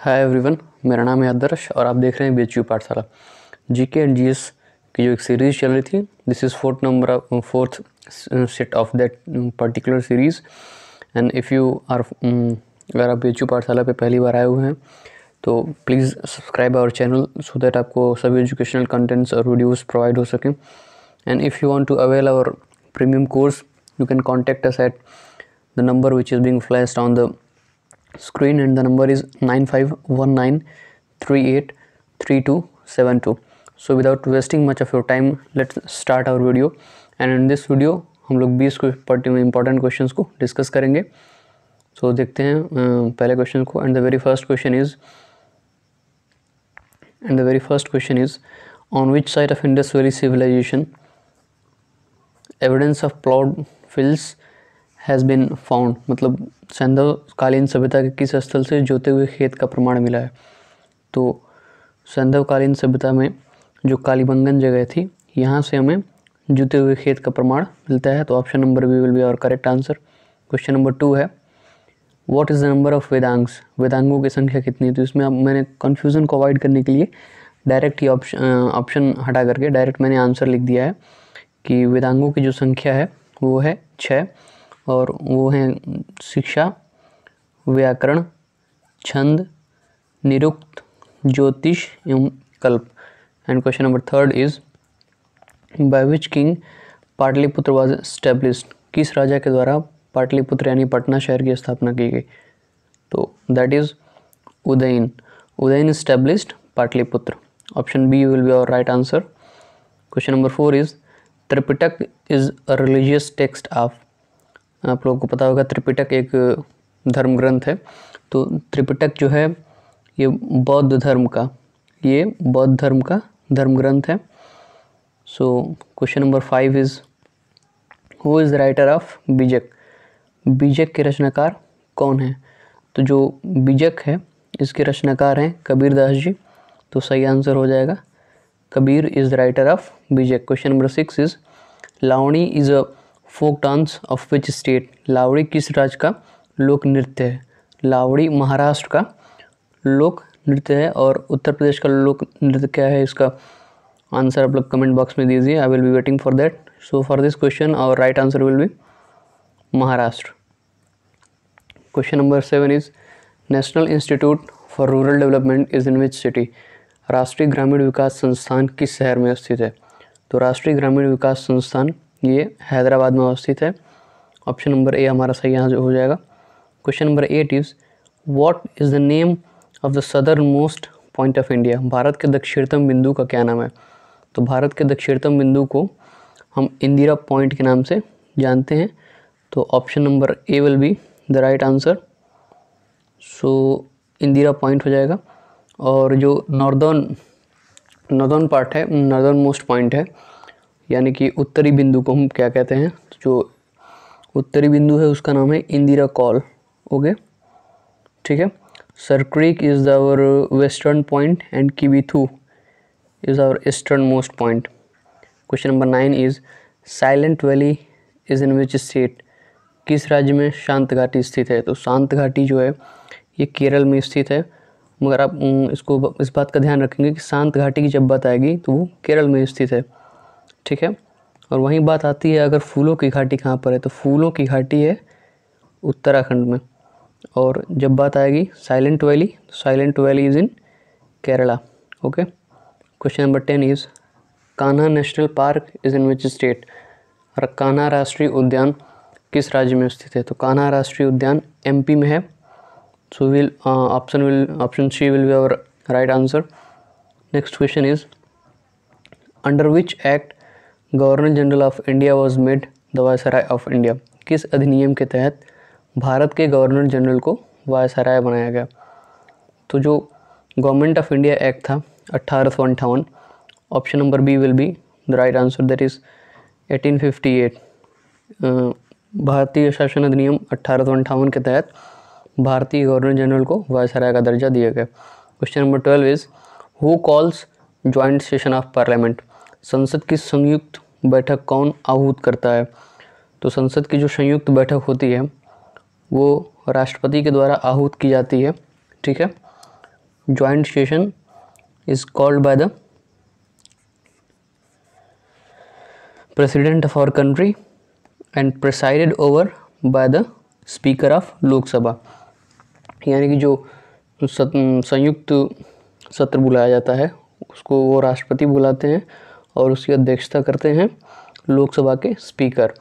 hi everyone मेरा नाम है आदर्श और आप देख रहे हैं बी यू पाठशाला जी के एंड जी एस की जो एक सीरीज़ चल रही थी this is fourth number fourth set of that particular series and if you are अगर आप बी यू पाठशाला पे पहली बार आए हुए हैं तो please subscribe our channel so that आपको सभी एजुकेशनल कंटेंट्स और वीडियोज़ प्रोवाइड हो सकें and if you want to avail our premium course you can contact us at the number which is being flash on the screen and the number is nine nine five one three eight three two seven two so without wasting much of your time let start our video and in this video हम लोग बीस important question को discuss करेंगे सो so, देखते हैं पहले question को and the very first question is and the very first question is on which side of Indus valley civilization evidence of ploughed fields has been found मतलब सैंधवकालीन सभ्यता के किस स्थल से जोते हुए खेत का प्रमाण मिला है तो सैंधवकालीन सभ्यता में जो कालीबंगन जगह थी यहाँ से हमें जुते हुए खेत का प्रमाण मिलता है तो option number b will be और correct answer question number two है what is the number of Vedangas वेदांगों की संख्या कितनी है तो इसमें अब मैंने कन्फ्यूज़न को अवॉइड करने के लिए डायरेक्ट ही ऑप्शन ऑप्शन हटा करके डायरेक्ट मैंने आंसर लिख दिया है कि वेदांगों की जो संख्या है वो है छः और वो हैं शिक्षा व्याकरण छंद निरुक्त ज्योतिष एवं कल्प and question number third is by which king Pataliputra was established किस राजा के द्वारा पाटलिपुत्र यानी पटना शहर की स्थापना की गई तो that is Udayan Udayan established Pataliputra option b will be our right answer question number four is Tripitaka is a religious text of आप लोगों को पता होगा त्रिपिटक एक धर्म ग्रंथ है तो त्रिपिटक जो है ये बौद्ध धर्म का ये बौद्ध धर्म का धर्म ग्रंथ है so question number five is who is the writer of Bijak Bijak के रचनाकार कौन है तो जो बीजक है इसके रचनाकार हैं कबीर दास जी तो सही आंसर हो जाएगा Kabir is the writer of Bijak question number six is Lavani is a folk dance of which state Lavani किस राज्य का लोक नृत्य है लावड़ी महाराष्ट्र का लोक नृत्य है और उत्तर प्रदेश का लोक नृत्य क्या है इसका आंसर आप लोग कमेंट बॉक्स में दीजिए I will be waiting for that so for this question और right answer will be Maharashtra question number seven is national institute for rural development is in which city राष्ट्रीय ग्रामीण विकास संस्थान किस शहर में स्थित है तो राष्ट्रीय ग्रामीण विकास संस्थान ये हैदराबाद में अवस्थित है ऑप्शन नंबर ए हमारा सही यहाँ हो जाएगा question number eight is what is the name of the southern most point of India Bharat के दक्षिणतम बिंदु का क्या नाम है तो भारत के दक्षिणतम बिंदु को हम इंदिरा पॉइंट के नाम से जानते हैं तो option number a will be the right answer so Indira point हो जाएगा और जो नॉर्दर्न नॉर्दर्न पार्ट है नॉर्दर्न मोस्ट पॉइंट है यानी कि उत्तरी बिंदु को हम क्या कहते हैं जो उत्तरी बिंदु है उसका नाम है इंदिरा कॉल ओके ठीक है Sir Creek is the our western point and Kibithu is our eastern most point question number nine is Silent Valley is in which state किस राज्य में शांत घाटी स्थित है तो शांत घाटी जो है ये केरल में स्थित है मगर आप इसको इस बात का ध्यान रखेंगे कि शांत घाटी की जब बात आएगी तो वो केरल में स्थित है ठीक है और वहीं बात आती है अगर फूलों की घाटी कहाँ पर है तो फूलों की घाटी है उत्तराखंड में और जब बात आएगी साइलेंट वैली तो Silent Valley is in Kerala okay question number ten is Kanha National Park is in which state और कान्हा राष्ट्रीय उद्यान किस राज्य में स्थित है तो कान्हा राष्ट्रीय उद्यान एमपी में है so will option will option c will be our right answer next question is under which act governor general of India was made the viceroy of India किस अधिनियम के तहत भारत के गवर्नर जनरल को वायसराय बनाया गया तो जो गवर्नमेंट ऑफ इंडिया एक्ट था अट्ठारह option number b will be the right answer that is 1858 भारतीय शासन अधिनियम अट्ठारह के तहत भारतीय गवर्नर जनरल को वायसराय का दर्जा दिया गया question number twelve is who calls joint session of parliament संसद की संयुक्त बैठक कौन आहूत करता है तो संसद की जो संयुक्त बैठक होती है वो राष्ट्रपति के द्वारा आहूत की जाती है ठीक है joint session is called by the president of our country and presided over by the speaker of Lok Sabha यानी कि जो संयुक्त सत्र बुलाया जाता है उसको वो राष्ट्रपति बुलाते हैं और उसकी अध्यक्षता करते हैं लोकसभा के स्पीकर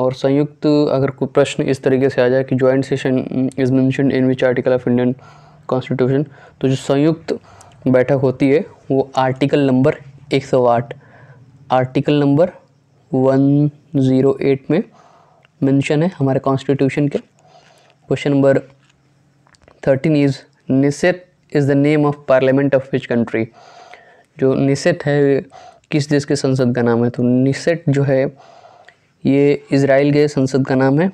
और संयुक्त अगर कोई प्रश्न इस तरीके से आ जाए कि joint session is mention in which article of Indian constitution तो जो संयुक्त बैठक होती है वो आर्टिकल नंबर एक सौ आठ article number one zero eight में मेंशन है हमारे कॉन्स्टिट्यूशन के question number thirteen is Knesset is the name of parliament of which country जो निसेट है किस देश के संसद का नाम है तो निसेट जो है ये इसराइल के संसद का नाम है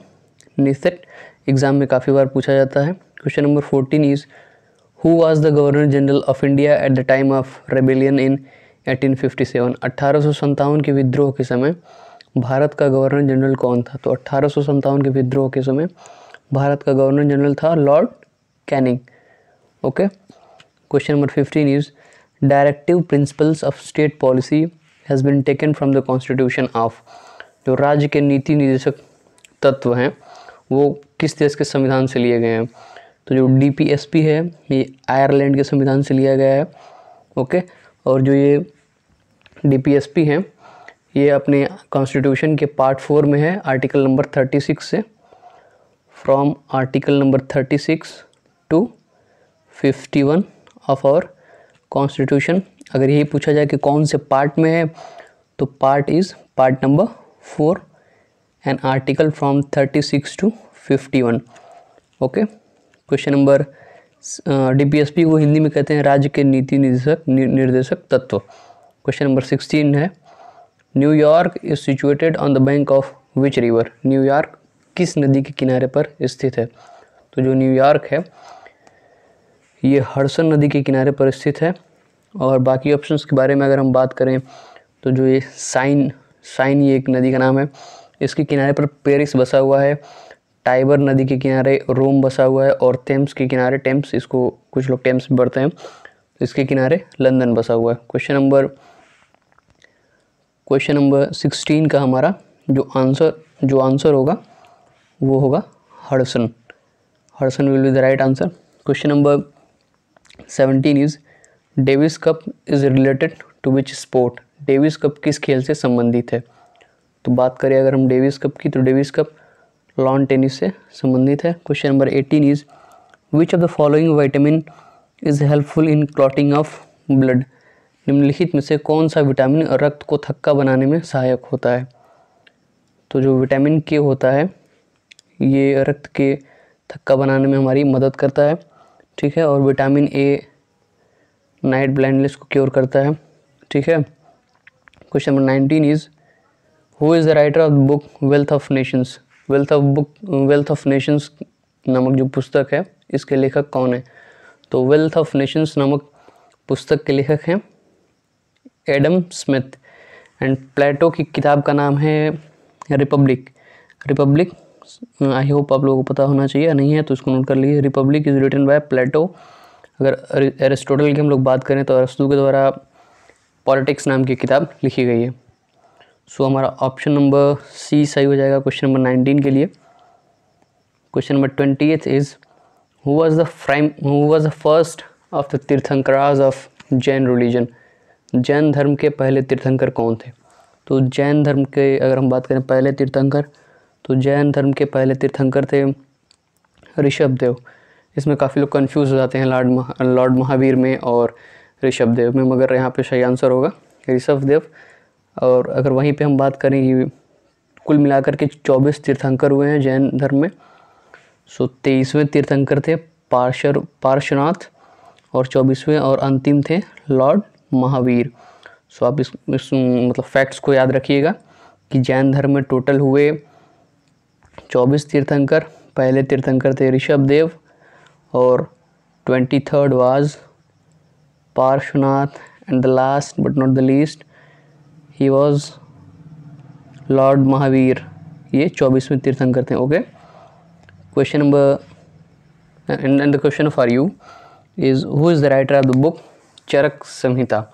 निसेट एग्ज़ाम में काफ़ी बार पूछा जाता है question number fourteen is who was the governor general of India at the time of rebellion in 1857 अट्ठारह के विद्रोह के समय भारत का गवर्नर जनरल कौन था तो अट्ठारह के विद्रोह के समय भारत का गवर्नर जनरल था Lord Canning okay question number fifteen is directive principles of state policy has been taken from the constitution of जो राज्य के नीति निर्देशक तत्व हैं वो किस देश के संविधान से लिए गए हैं तो जो डी है ये आयरलैंड के संविधान से लिया गया है ओके और जो ये डी हैं ये अपने कॉन्स्टिट्यूशन के पार्ट फोर में है आर्टिकल नंबर थर्टी सिक्स से from article number thirty six to fifty one of our constitution अगर यही पूछा जाए कि कौन से पार्ट में है तो part is part number four and article from thirty six to fifty one okay question number DPSP को हिंदी में कहते हैं राज्य के नीति निर्देशक निर्देशक तत्व क्वेश्चन नंबर सिक्सटीन है New York is situated on the bank of which river New York किस नदी के किनारे पर स्थित है तो जो न्यूयॉर्क है ये हरसन नदी के किनारे पर स्थित है और बाकी ऑप्शंस के बारे में अगर हम बात करें तो जो ये साइन साइन ये एक नदी का नाम है इसके किनारे पर पेरिस बसा हुआ है टाइबर नदी के किनारे रोम बसा हुआ है और टेम्स के किनारे टेम्स इसको कुछ लोग टेम्स बढ़ते हैं तो इसके किनारे लंदन बसा हुआ है question number question number sixteen का हमारा जो आंसर जो आंसर होगा वो होगा Hudson Hudson will be the right answer question number seventeen is Davis cup is related to which sport Davis cup किस खेल से संबंधित है तो बात करें अगर हम डेविस कप की तो डेविस कप लॉन टेनिस से संबंधित है question number eighteen is which of the following vitamin is helpful in clotting of blood निम्नलिखित में से कौन सा विटामिन रक्त को थक्का बनाने में सहायक होता है तो जो विटामिन के होता है ये रक्त के थक्का बनाने में हमारी मदद करता है ठीक है और विटामिन ए नाइट ब्लाइंडनेस को क्योर करता है ठीक है question number nineteen is who is the writer of the book wealth of nations wealth of book wealth of nations नामक जो पुस्तक है इसके लेखक कौन है तो वेल्थ ऑफ नेशंस नामक पुस्तक के लेखक हैं एडम स्मिथ एंड प्लेटो की किताब का नाम है रिपब्लिक रिपब्लिक आई होप आप लोगों को पता होना चाहिए नहीं है तो इसको नोट कर लीजिए republic is written by Plato अगर एरिस्टोटल की हम लोग बात करें तो अरस्तु के द्वारा पॉलिटिक्स नाम की किताब लिखी गई है सो so, हमारा ऑप्शन नंबर सी सही हो जाएगा क्वेश्चन नंबर नाइनटीन के लिए question number twentieth is who was the prime who was the first of the तीर्थंकराज ऑफ जैन रिलीजन जैन धर्म के पहले तीर्थंकर कौन थे तो जैन धर्म के अगर हम बात करें पहले तीर्थंकर तो जैन धर्म के पहले तीर्थंकर थे ऋषभदेव इसमें काफ़ी लोग कन्फ्यूज़ हो जाते हैं लॉर्ड महा लॉर्ड महावीर में और ऋषभदेव में मगर यहाँ पे सही आंसर होगा ऋषभदेव और अगर वहीं पे हम बात करें कि कुल मिलाकर के चौबीस तीर्थंकर हुए हैं जैन धर्म में सो तेईसवें तीर्थंकर थे पार्शर पार्शनाथ और चौबीसवें और अंतिम थे लॉर्ड महावीर सो आप इस, इस मतलब फैक्ट्स को याद रखिएगा कि जैन धर्म में टोटल हुए चौबीस तीर्थंकर पहले तीर्थंकर थे ऋषभ देव और twenty third was Parshvanath and the last but not the least he was lord Mahavir ये चौबीसवें तीर्थंकर थे okay question number and and the question for you is who is the writer of the book Charak Samhita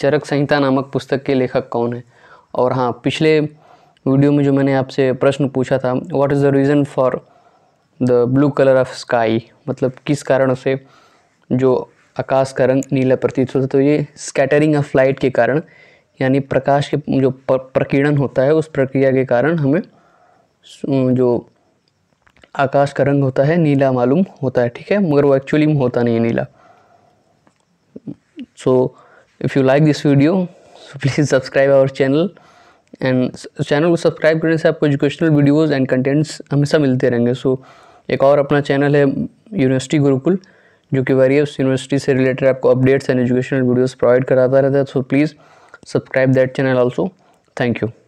Charak Samhita नामक पुस्तक के लेखक कौन है और हाँ पिछले वीडियो में जो मैंने आपसे प्रश्न पूछा था what is the reason for the blue colour of sky मतलब किस कारण से जो आकाश का रंग नीला प्रतीत होता है तो ये स्कैटरिंग ऑफ लाइट के कारण यानी प्रकाश के जो प्रकीर्णन होता है उस प्रक्रिया के कारण हमें जो आकाश का रंग होता है नीला मालूम होता है ठीक है मगर वो एक्चुअली में होता नहीं है नीला so if you like this video please subscribe our channel and channel को सब्सक्राइब करने से आपको एजुकेशनल वीडियोस एंड कंटेंट्स हमेशा मिलते रहेंगे सो so, एक और अपना चैनल है यूनिवर्सिटी गुरुकुल जो कि वेरियस यूनिवर्सिटी से रिलेटेड आपको updates and educational videos provide कराता रहता है so please subscribe that channel also thank you